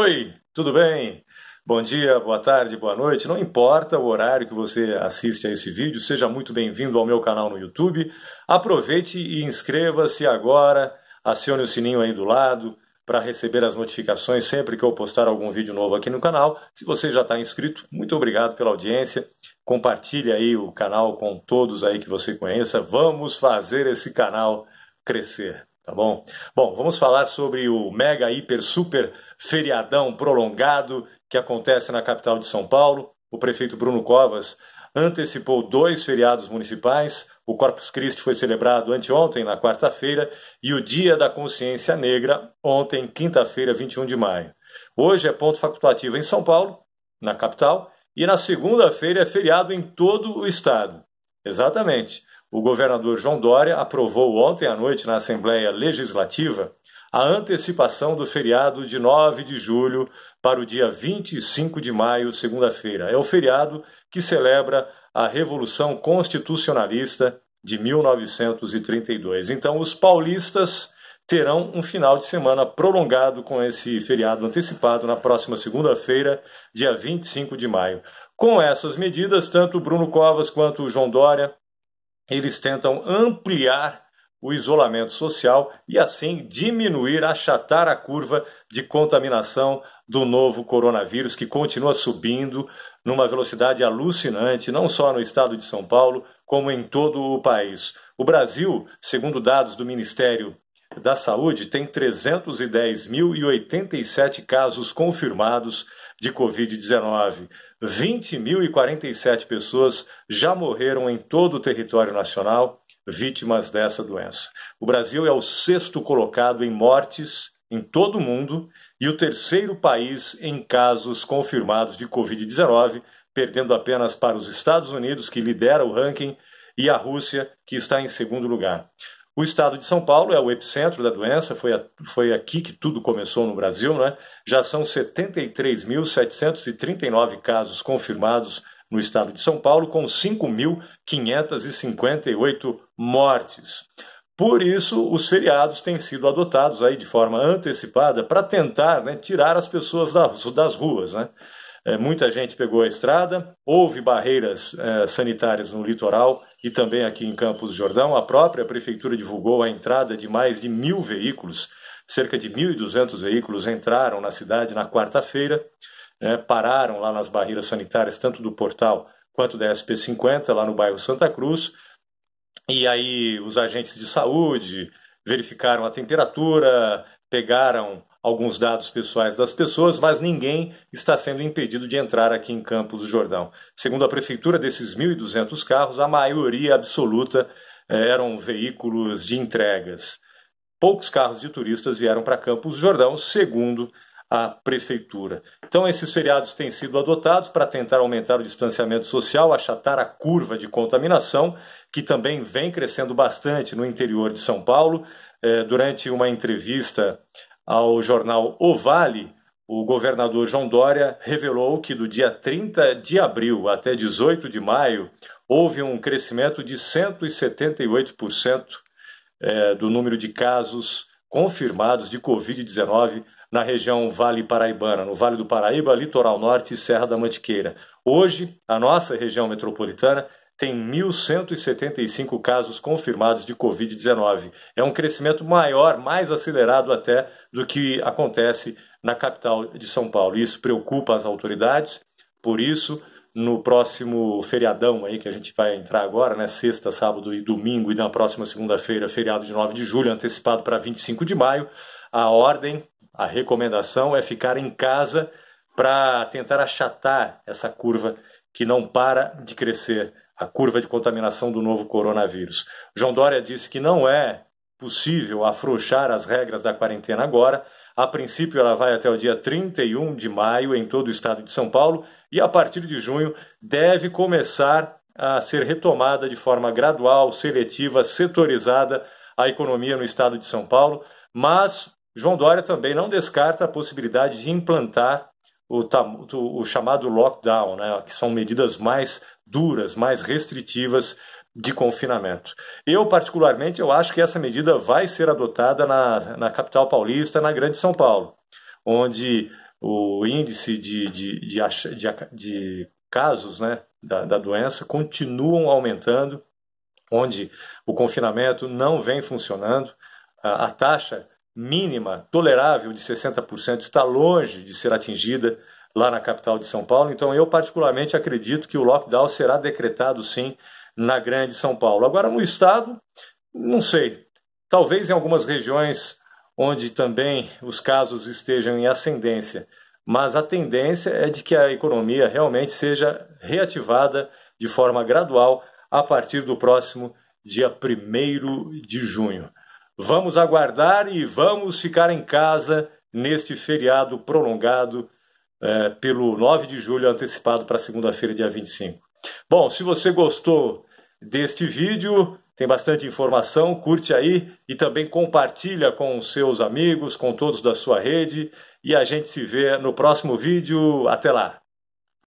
Oi, tudo bem? Bom dia, boa tarde, boa noite. Não importa o horário que você assiste a esse vídeo, seja muito bem-vindo ao meu canal no YouTube. Aproveite e inscreva-se agora, acione o sininho aí do lado para receber as notificações sempre que eu postar algum vídeo novo aqui no canal. Se você já está inscrito, muito obrigado pela audiência. Compartilhe aí o canal com todos aí que você conheça. Vamos fazer esse canal crescer tá bom? Bom, vamos falar sobre o mega, hiper, super feriadão prolongado que acontece na capital de São Paulo. O prefeito Bruno Covas antecipou dois feriados municipais. O Corpus Christi foi celebrado anteontem, na quarta-feira, e o Dia da Consciência Negra, ontem, quinta-feira, 21 de maio. Hoje é ponto facultativo em São Paulo, na capital, e na segunda-feira é feriado em todo o estado. Exatamente. O governador João Dória aprovou ontem à noite na Assembleia Legislativa a antecipação do feriado de 9 de julho para o dia 25 de maio, segunda-feira. É o feriado que celebra a Revolução Constitucionalista de 1932. Então, os paulistas terão um final de semana prolongado com esse feriado antecipado na próxima segunda-feira, dia 25 de maio. Com essas medidas, tanto Bruno Covas quanto João Dória eles tentam ampliar o isolamento social e assim diminuir, achatar a curva de contaminação do novo coronavírus que continua subindo numa velocidade alucinante, não só no estado de São Paulo, como em todo o país. O Brasil, segundo dados do Ministério da Saúde tem 310.087 casos confirmados de Covid-19. 20.047 pessoas já morreram em todo o território nacional vítimas dessa doença. O Brasil é o sexto colocado em mortes em todo o mundo e o terceiro país em casos confirmados de Covid-19, perdendo apenas para os Estados Unidos, que lidera o ranking, e a Rússia, que está em segundo lugar. O estado de São Paulo é o epicentro da doença, foi, a, foi aqui que tudo começou no Brasil, né? Já são 73.739 casos confirmados no estado de São Paulo, com 5.558 mortes. Por isso, os feriados têm sido adotados aí de forma antecipada para tentar né, tirar as pessoas das, das ruas. Né? É, muita gente pegou a estrada, houve barreiras é, sanitárias no litoral e também aqui em Campos Jordão. A própria prefeitura divulgou a entrada de mais de mil veículos, cerca de 1.200 veículos entraram na cidade na quarta-feira, né, pararam lá nas barreiras sanitárias, tanto do portal quanto da SP50, lá no bairro Santa Cruz. E aí os agentes de saúde verificaram a temperatura, pegaram alguns dados pessoais das pessoas, mas ninguém está sendo impedido de entrar aqui em Campos do Jordão. Segundo a prefeitura, desses 1.200 carros, a maioria absoluta eh, eram veículos de entregas. Poucos carros de turistas vieram para Campos do Jordão, segundo a prefeitura. Então, esses feriados têm sido adotados para tentar aumentar o distanciamento social, achatar a curva de contaminação, que também vem crescendo bastante no interior de São Paulo. Eh, durante uma entrevista ao jornal O Vale, o governador João Dória revelou que do dia 30 de abril até 18 de maio houve um crescimento de 178% é, do número de casos confirmados de Covid-19 na região Vale Paraibana, no Vale do Paraíba, Litoral Norte e Serra da Mantiqueira. Hoje, a nossa região metropolitana tem 1.175 casos confirmados de Covid-19. É um crescimento maior, mais acelerado até, do que acontece na capital de São Paulo. Isso preocupa as autoridades, por isso, no próximo feriadão aí que a gente vai entrar agora, né, sexta, sábado e domingo, e na próxima segunda-feira, feriado de 9 de julho, antecipado para 25 de maio, a ordem, a recomendação é ficar em casa para tentar achatar essa curva que não para de crescer a curva de contaminação do novo coronavírus. João Dória disse que não é possível afrouxar as regras da quarentena agora. A princípio, ela vai até o dia 31 de maio em todo o estado de São Paulo e, a partir de junho, deve começar a ser retomada de forma gradual, seletiva, setorizada a economia no estado de São Paulo. Mas João Dória também não descarta a possibilidade de implantar o, o, chamado lockdown, né, que são medidas mais duras, mais restritivas de confinamento. Eu, particularmente, eu acho que essa medida vai ser adotada na, na capital paulista, na Grande São Paulo, onde o índice de, de, de, de, de casos né, da, da doença continuam aumentando, onde o confinamento não vem funcionando, a, a taxa mínima tolerável de 60% está longe de ser atingida lá na capital de São Paulo. Então, eu particularmente acredito que o lockdown será decretado sim na Grande São Paulo. Agora, no estado, não sei. Talvez em algumas regiões onde também os casos estejam em ascendência, mas a tendência é de que a economia realmente seja reativada de forma gradual a partir do próximo dia 1 de junho. Vamos aguardar e vamos ficar em casa neste feriado prolongado é, pelo 9 de julho, antecipado para segunda-feira, dia 25. Bom, se você gostou deste vídeo, tem bastante informação, curte aí e também compartilha com seus amigos, com todos da sua rede e a gente se vê no próximo vídeo. Até lá!